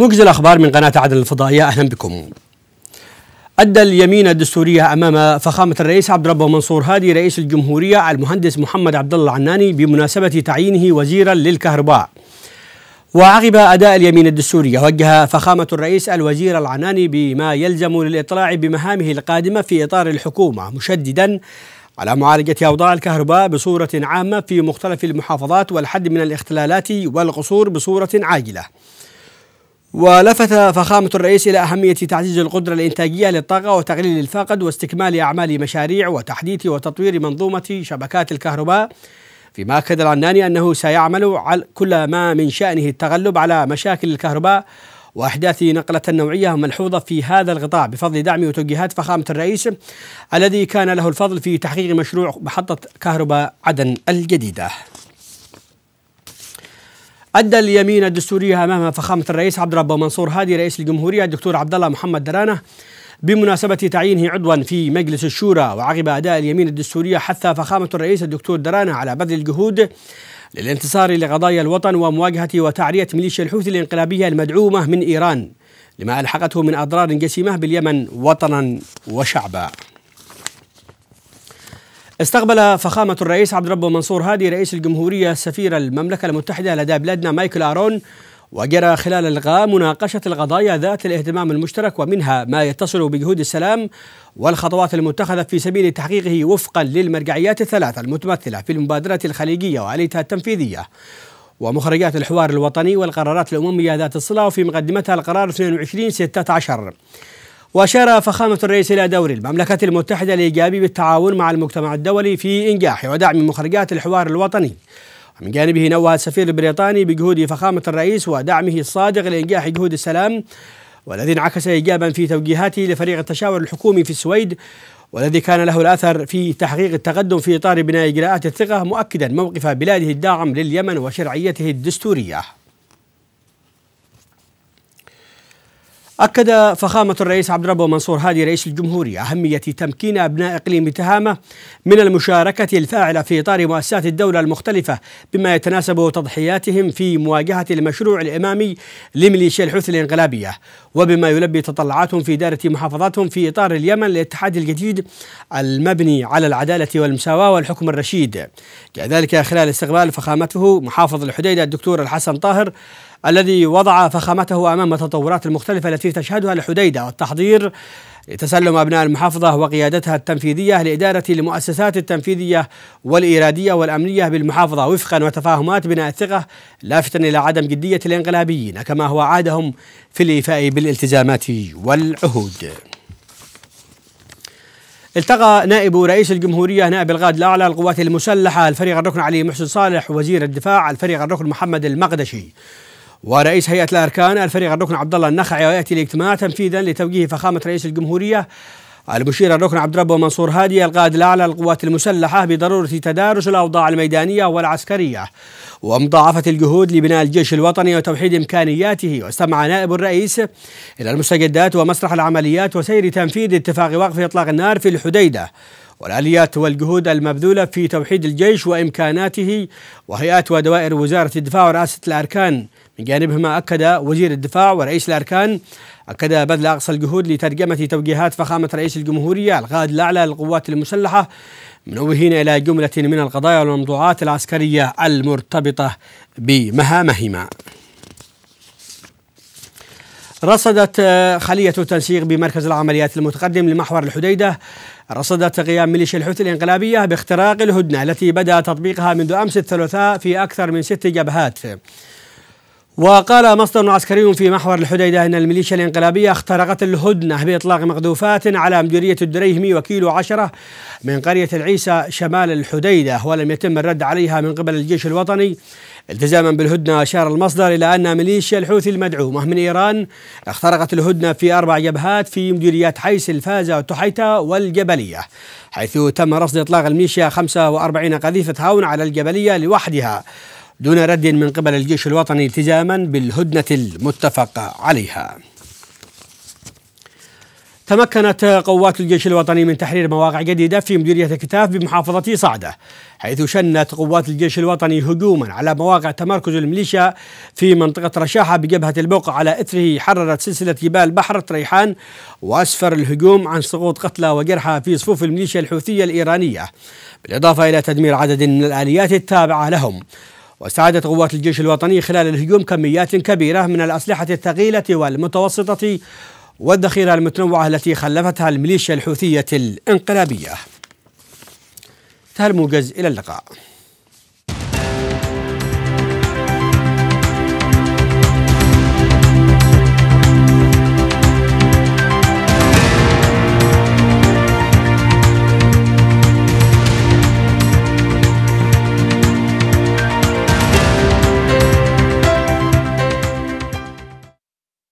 موجز الأخبار من قناة عدن الفضائية أهلا بكم أدى اليمين الدستورية أمام فخامة الرئيس عبد ربه منصور هادي رئيس الجمهورية المهندس محمد عبد الله العناني بمناسبة تعيينه وزيرا للكهرباء وعقب أداء اليمين الدستورية وجه فخامة الرئيس الوزير العناني بما يلزم للإطلاع بمهامه القادمة في إطار الحكومة مشددا على معالجة أوضاع الكهرباء بصورة عامة في مختلف المحافظات والحد من الاختلالات والقصور بصورة عاجلة ولفت فخامة الرئيس إلى أهمية تعزيز القدرة الإنتاجية للطاقة وتقليل الفاقد واستكمال أعمال مشاريع وتحديث وتطوير منظومة شبكات الكهرباء فيما أكد العناني أنه سيعمل على كل ما من شأنه التغلب على مشاكل الكهرباء وإحداث نقلة نوعية ملحوظة في هذا القطاع بفضل دعم وتوجيهات فخامة الرئيس الذي كان له الفضل في تحقيق مشروع محطة كهرباء عدن الجديدة أدى اليمين الدستورية أمام فخامة الرئيس عبد الرب منصور هادي رئيس الجمهورية الدكتور عبد الله محمد درانة بمناسبة تعيينه عضوا في مجلس الشورى وعقب أداء اليمين الدستورية حث فخامة الرئيس الدكتور درانة على بذل الجهود للانتصار لقضايا الوطن ومواجهة وتعرية ميليشيا الحوثي الانقلابية المدعومة من إيران لما ألحقته من أضرار جسيمة باليمن وطنا وشعبا استقبل فخامة الرئيس عبد ربه منصور هادي رئيس الجمهورية سفير المملكة المتحدة لدى بلادنا مايكل آرون وجرى خلال الغاء مناقشة القضايا ذات الاهتمام المشترك ومنها ما يتصل بجهود السلام والخطوات المتخذة في سبيل تحقيقه وفقا للمرجعيات الثلاثة المتمثلة في المبادرة الخليجية وآليتها التنفيذية ومخرجات الحوار الوطني والقرارات الأممية ذات الصلة وفي مقدمتها القرار 22 16 وأشار فخامة الرئيس إلى دور المملكة المتحدة الإيجابي بالتعاون مع المجتمع الدولي في إنجاح ودعم مخرجات الحوار الوطني من جانبه نوه السفير البريطاني بجهود فخامة الرئيس ودعمه الصادق لإنجاح جهود السلام والذي انعكس إيجابا في توجيهاته لفريق التشاور الحكومي في السويد والذي كان له الأثر في تحقيق التقدم في إطار بناء إجراءات الثقة مؤكدا موقف بلاده الداعم لليمن وشرعيته الدستورية أكد فخامة الرئيس عبد ربه منصور هادي رئيس الجمهورية أهمية تمكين أبناء إقليم تهامة من المشاركة الفاعلة في إطار مؤسسات الدولة المختلفة بما يتناسب تضحياتهم في مواجهة المشروع الإمامي لميليشيا الحوثي الإنقلابية وبما يلبي تطلعاتهم في إدارة محافظاتهم في إطار اليمن للاتحاد الجديد المبني على العدالة والمساواة والحكم الرشيد كذلك خلال استقبال فخامته محافظ الحديدة الدكتور الحسن طاهر الذي وضع فخامته أمام التطورات المختلفة التي تشهدها الحديدة والتحضير لتسلم أبناء المحافظة وقيادتها التنفيذية لإدارة المؤسسات التنفيذية والإيرادية والأمنية بالمحافظة وفقا وتفاهمات بناء الثقة لافتا إلى عدم جدية الانقلابيين كما هو عادهم في الإيفاء بالالتزامات والعهود التقى نائب رئيس الجمهورية نائب الغاد الأعلى القوات المسلحة الفريق الركن علي محسن صالح وزير الدفاع الفريق الركن محمد المقدشي ورئيس هيئة الأركان الفريق الركن عبد الله النخعي ويأتي الاجتماع تنفيذا لتوجيه فخامة رئيس الجمهورية المشير الركن عبد ربه منصور هادي القائد الأعلى للقوات المسلحة بضرورة تدارس الأوضاع الميدانية والعسكرية ومضاعفة الجهود لبناء الجيش الوطني وتوحيد إمكانياته واستمع نائب الرئيس إلى المستجدات ومسرح العمليات وسير تنفيذ اتفاق وقف إطلاق النار في الحديدة والآليات والجهود المبذولة في توحيد الجيش وإمكاناته وهيئات ودوائر وزارة الدفاع ورئاسة الأركان من جانبهما أكد وزير الدفاع ورئيس الأركان أكد بذل أقصى الجهود لترجمة توجيهات فخامة رئيس الجمهورية القائد الأعلى للقوات المسلحة منوهين إلى جملة من القضايا والموضوعات العسكرية المرتبطة بمهامهما رصدت آه، خلية التنسيق بمركز العمليات المتقدم لمحور الحديدة رصدت قيام ميليشيا الحوثي الانقلابية باختراق الهدنة التي بدأ تطبيقها منذ أمس الثلاثاء في أكثر من ست جبهات وقال مصدر عسكري في محور الحديدة أن الميليشيا الانقلابية اخترقت الهدنة بإطلاق مقذوفات على مديرية الدريهمي وكيلو عشرة من قرية العيسى شمال الحديدة ولم يتم الرد عليها من قبل الجيش الوطني التزاما بالهدنة أشار المصدر إلى أن ميليشيا الحوثي المدعومة من إيران اخترقت الهدنة في أربع جبهات في مديريات حيس الفازة والتحيتة والجبلية حيث تم رصد إطلاق الميليشيا 45 قذيفة هاون على الجبلية لوحدها دون رد من قبل الجيش الوطني التزاما بالهدنة المتفق عليها تمكنت قوات الجيش الوطني من تحرير مواقع جديدة في مديرية كتاف بمحافظة صعدة حيث شنت قوات الجيش الوطني هجوما على مواقع تمركز الميليشيا في منطقة رشاحة بجبهة البوق على إثره حررت سلسلة جبال بحر تريحان وأسفر الهجوم عن سقوط قتلى وجرحى في صفوف الميليشيا الحوثية الإيرانية بالإضافة إلى تدمير عدد من الآليات التابعة لهم وساعدت قوات الجيش الوطني خلال الهجوم كميات كبيرة من الأسلحة الثقيلة والمتوسطة والذخيرة المتنوعة التي خلفتها الميليشيا الحوثية الانقلابية تهل موجز إلى اللقاء